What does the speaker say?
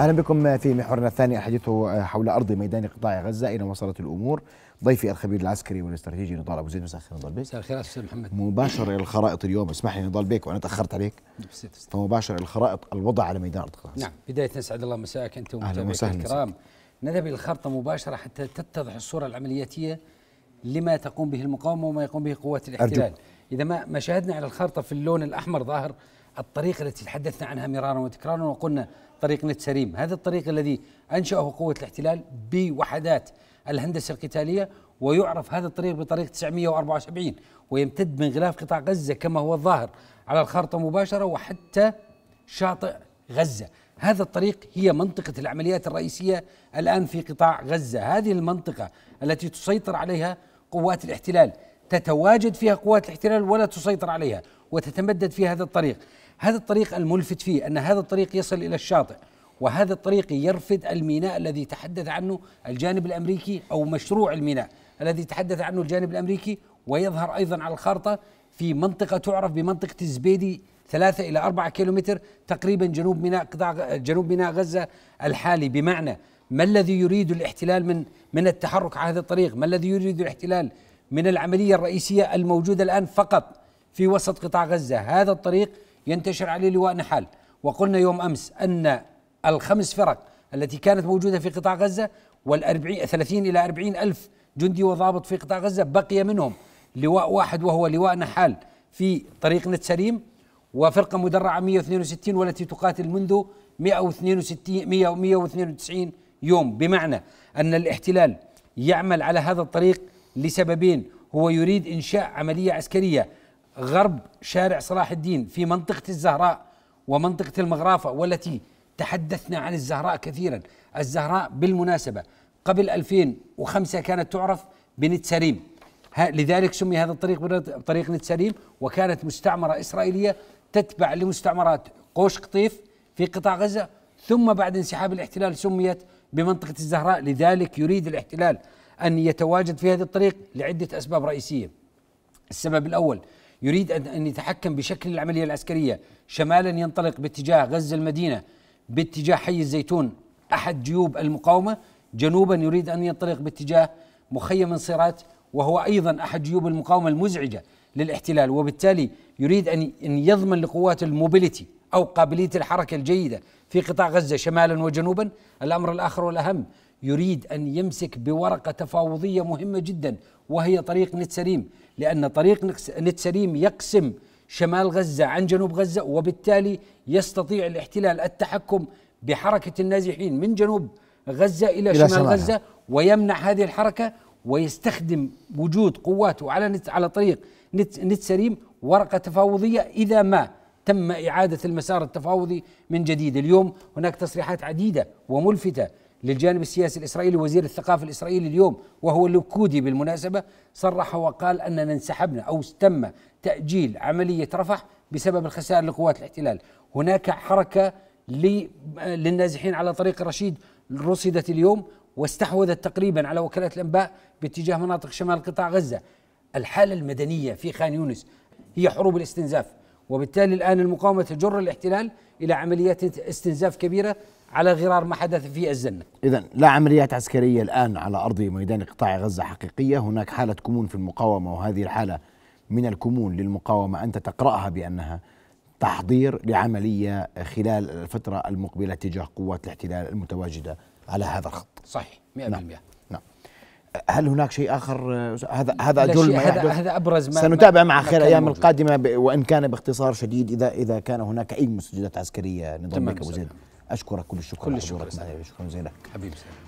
اهلا بكم في محورنا الثاني احدثه حول ارض ميدان قطاع غزه اين وصلت الامور ضيفي الخبير العسكري والاستراتيجي نضال ابو زيد مساء الخير نضال بيك مساء الخير استاذ محمد مباشر الى الخرائط اليوم اسمح لي نضال بيك وانا تاخرت عليك فمباشر الى الخرائط الوضع على ميدان ارض غزه نعم بدايه نسعد الله مساءك انت ومتابعيك الكرام نذهب الى الخرطه مباشره حتى تتضح الصوره العملياتيه لما تقوم به المقاومه وما يقوم به قوات الاحتلال أرجوك. اذا ما ما شاهدنا على الخارطه في اللون الاحمر ظاهر الطريق التي تحدثنا عنها مرارا وتكرارا وقلنا طريق نت سريم هذا الطريق الذي أنشأه قوة الاحتلال بوحدات الهندسة القتالية ويعرف هذا الطريق بطريق 974 ويمتد من غلاف قطاع غزة كما هو الظاهر على الخارطة مباشرة وحتى شاطئ غزة هذا الطريق هي منطقة العمليات الرئيسية الآن في قطاع غزة هذه المنطقة التي تسيطر عليها قوات الاحتلال تتواجد فيها قوات الاحتلال ولا تسيطر عليها وتتمدد في هذا الطريق هذا الطريق الملفت فيه أن هذا الطريق يصل إلى الشاطئ وهذا الطريق يرفد الميناء الذي تحدث عنه الجانب الأمريكي أو مشروع الميناء الذي تحدث عنه الجانب الأمريكي ويظهر أيضا على الخارطة في منطقة تعرف بمنطقة الزبيدي ثلاثة إلى أربعة كيلومتر تقريبا جنوب ميناء قطاع جنوب ميناء غزة الحالي بمعنى ما الذي يريد الاحتلال من من التحرك على هذا الطريق؟ ما الذي يريد الاحتلال من العملية الرئيسية الموجودة الآن فقط في وسط قطاع غزة؟ هذا الطريق ينتشر عليه لواء نحال وقلنا يوم أمس أن الخمس فرق التي كانت موجودة في قطاع غزة والأربعين ثلاثين إلى أربعين ألف جندي وضابط في قطاع غزة بقي منهم لواء واحد وهو لواء نحال في طريق نتسريم وفرقة مدرعة 162 والتي تقاتل منذ 162 192 يوم بمعنى أن الاحتلال يعمل على هذا الطريق لسببين هو يريد إنشاء عملية عسكرية غرب شارع صلاح الدين في منطقة الزهراء ومنطقة المغرافة والتي تحدثنا عن الزهراء كثيرا الزهراء بالمناسبة قبل 2005 كانت تعرف سريم لذلك سمي هذا الطريق بطريق نتسريم وكانت مستعمرة إسرائيلية تتبع لمستعمرات قوش قطيف في قطاع غزة ثم بعد انسحاب الاحتلال سميت بمنطقة الزهراء لذلك يريد الاحتلال أن يتواجد في هذه الطريق لعدة أسباب رئيسية السبب الأول يريد أن يتحكم بشكل العملية العسكرية شمالا ينطلق باتجاه غزة المدينة باتجاه حي الزيتون أحد جيوب المقاومة جنوبا يريد أن ينطلق باتجاه مخيم انصيرات وهو أيضا أحد جيوب المقاومة المزعجة للاحتلال وبالتالي يريد أن يضمن لقوات الموبيليتي أو قابلية الحركة الجيدة في قطاع غزة شمالا وجنوبا الأمر الآخر والأهم يريد أن يمسك بورقة تفاوضية مهمة جدا وهي طريق نتسريم لأن طريق نتسريم يقسم شمال غزة عن جنوب غزة وبالتالي يستطيع الاحتلال التحكم بحركة النازحين من جنوب غزة إلى, إلى شمال سمعها. غزة ويمنع هذه الحركة ويستخدم وجود قواته على نت على طريق نت نتسريم ورقة تفاوضية إذا ما تم إعادة المسار التفاوضي من جديد اليوم هناك تصريحات عديدة وملفتة للجانب السياسي الإسرائيلي وزير الثقافة الإسرائيلي اليوم وهو اللوكودي بالمناسبة صرح وقال أننا انسحبنا أو تم تأجيل عملية رفح بسبب الخسائر لقوات الاحتلال هناك حركة للنازحين على طريق رشيد رصدت اليوم واستحوذت تقريبا على وكالات الأنباء باتجاه مناطق شمال قطاع غزة الحالة المدنية في خان يونس هي حروب الاستنزاف وبالتالي الآن المقاومة تجر الاحتلال إلى عمليات استنزاف كبيرة على غرار ما حدث في الزنة إذا لا عمليات عسكرية الآن على أرض ميدان قطاع غزة حقيقية هناك حالة كمون في المقاومة وهذه الحالة من الكمون للمقاومة أنت تقرأها بأنها تحضير لعملية خلال الفترة المقبلة تجاه قوات الاحتلال المتواجدة على هذا الخط صحيح 100% نعم. نعم. هل هناك شيء اخر هذا هذا جل ما هذا, هذا ابرز ما سنتابع مع خير الايام القادمه وان كان باختصار شديد اذا اذا كان هناك اي مسجدات عسكريه نظاميه وزيد اشكرك كل الشكر كل الشكر شكرا جزيلا حبيبي